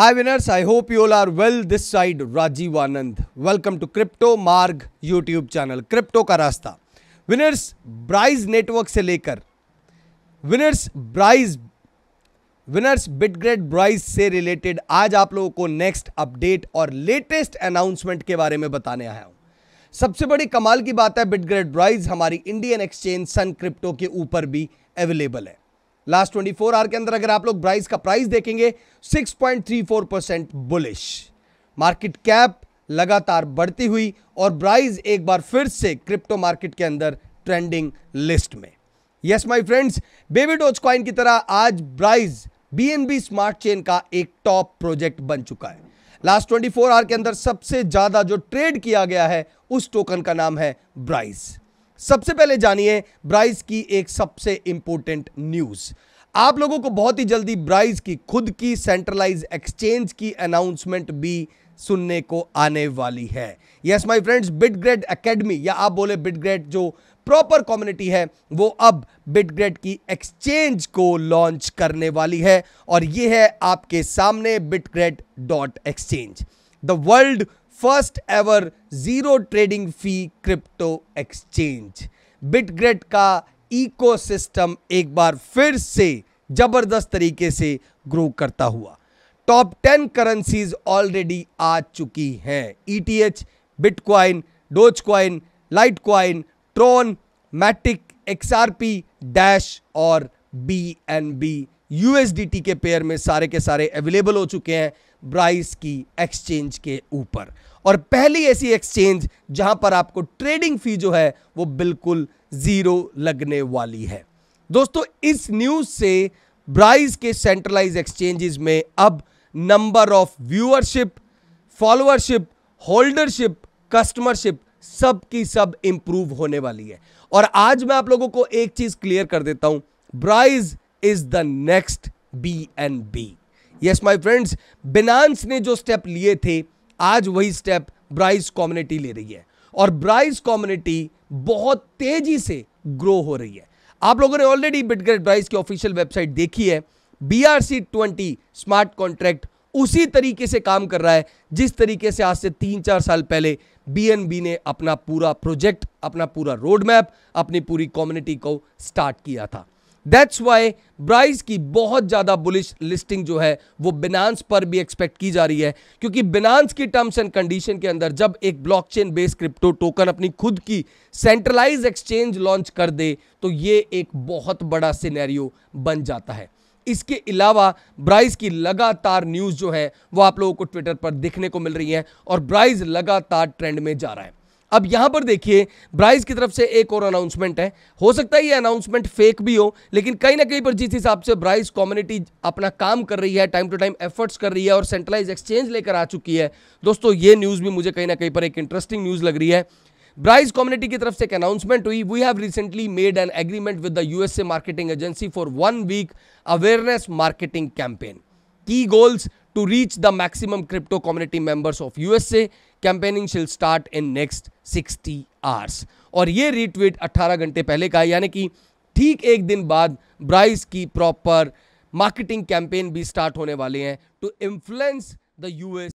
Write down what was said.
Hi winners I hope you all are well. This side Rajiv Anand. Welcome to Crypto Marg YouTube channel. Crypto का रास्ता winners ब्राइज network से लेकर winners ब्राइज winners बिटग्रेड ब्राइज से related आज आप लोगों को नेक्स्ट अपडेट और लेटेस्ट अनाउंसमेंट के बारे में बताने आया हूं सबसे बड़ी कमाल की बात है बिटग्रेड ब्राइज हमारी इंडियन एक्सचेंज सन क्रिप्टो के ऊपर भी अवेलेबल है लास्ट 24 आवर के अंदर अगर आप लोग ब्राइस का प्राइस देखेंगे 6.34 परसेंट बुलिश मार्केट कैप लगातार बढ़ती हुई और ब्राइज एक बार फिर से क्रिप्टो मार्केट के अंदर ट्रेंडिंग लिस्ट में yes my friends Baby Doge Coin की तरह आज ब्राइज बीएनबी स्मार्ट चेन का एक टॉप प्रोजेक्ट बन चुका है लास्ट 24 आवर के अंदर सबसे ज्यादा जो ट्रेड किया गया है उस टोकन का नाम है ब्राइज सबसे पहले जानिए ब्राइज की एक सबसे इंपॉर्टेंट न्यूज़ आप लोगों को बहुत ही जल्दी ब्राइज की खुद की सेंट्रलाइज एक्सचेंज की अनाउंसमेंट भी सुनने को आने वाली है yes my friends Bitgert academy या आप बोले बिटग्रेड जो प्रॉपर कम्युनिटी है वो अब बिटग्रेड की एक्सचेंज को लॉन्च करने वाली है और ये है आपके सामने Bitgert dot exchange the world first ever zero trading fee crypto exchange Bitgert का इकोसिस्टम एक बार फिर से जबरदस्त तरीके से ग्रो करता हुआ टॉप टेन करेंसीज ऑलरेडी आ चुकी हैं ETH Bitcoin Dogecoin Litecoin Tron Matic XRP Dash और बी एन बी यूएसडीटी के पेयर में सारे के सारे अवेलेबल हो चुके हैं ब्राइस की एक्सचेंज के ऊपर और पहली ऐसी एक्सचेंज जहां पर आपको ट्रेडिंग फी जो है वो बिल्कुल ज़ीरो लगने वाली है दोस्तों इस न्यूज़ से ब्राइस के सेंट्रलाइज एक्सचेंजेस में अब number of viewership followership holdership customership सब की सब इंप्रूव होने वाली है और आज मैं आप लोगों को एक चीज़ क्लियर कर देता हूं Brise is the next B and B yes my friends Binance ने जो स्टेप लिए थे आज वही स्टेप ब्राइज कम्युनिटी ले रही है और ब्राइज कम्युनिटी बहुत तेजी से ग्रो हो रही है आप लोगों ने ऑलरेडी बिटगेट ब्राइज की ऑफिशियल वेबसाइट देखी है B R C twenty smart contract उसी तरीके से काम कर रहा है जिस तरीके से आज से तीन चार साल पहले बी ने अपना पूरा प्रोजेक्ट अपना पूरा रोड मैप अपनी पूरी कम्युनिटी को स्टार्ट किया था दैट्स वाई ब्राइज की बहुत ज़्यादा बुलिश लिस्टिंग जो है वो बिनांस पर भी एक्सपेक्ट की जा रही है क्योंकि बिनांस की टर्म्स एंड कंडीशन के अंदर जब एक ब्लॉकचेन बेस्ड क्रिप्टो टोकन अपनी खुद की सेंट्रलाइज एक्सचेंज लॉन्च कर दे तो ये एक बहुत बड़ा सिनेरियो बन जाता है इसके अलावा ब्राइज की लगातार न्यूज़ जो है वो आप लोगों को ट्विटर पर देखने को मिल रही है और ब्राइज लगातार ट्रेंड में जा रहा है अब यहां पर देखिए ब्राइज की तरफ से एक और अनाउंसमेंट है हो सकता है ये अनाउंसमेंट फेक भी हो लेकिन कहीं ना कहीं पर जिस हिसाब से ब्राइज कम्युनिटी अपना काम कर रही है टाइम टू टाइम एफर्ट्स कर रही है और सेंट्रलाइज एक्सचेंज लेकर आ चुकी है दोस्तों ये न्यूज़ भी मुझे कहीं ना कहीं पर एक इंटरेस्टिंग न्यूज़ लग रही है ब्राइज कम्युनिटी की तरफ से एक अनाउंसमेंट हुई we have recently made an agreement with the USA marketing agency for one week awareness marketing campaign की goals to reach the maximum crypto community members of USA. Campaigning shall start in next 60 hours. और ये retweet 18 घंटे पहले का है यानी कि ठीक एक दिन बाद ब्राइस की प्रॉपर मार्केटिंग कैंपेन भी स्टार्ट होने वाले हैं टू इन्फ्लुएंस द यूएस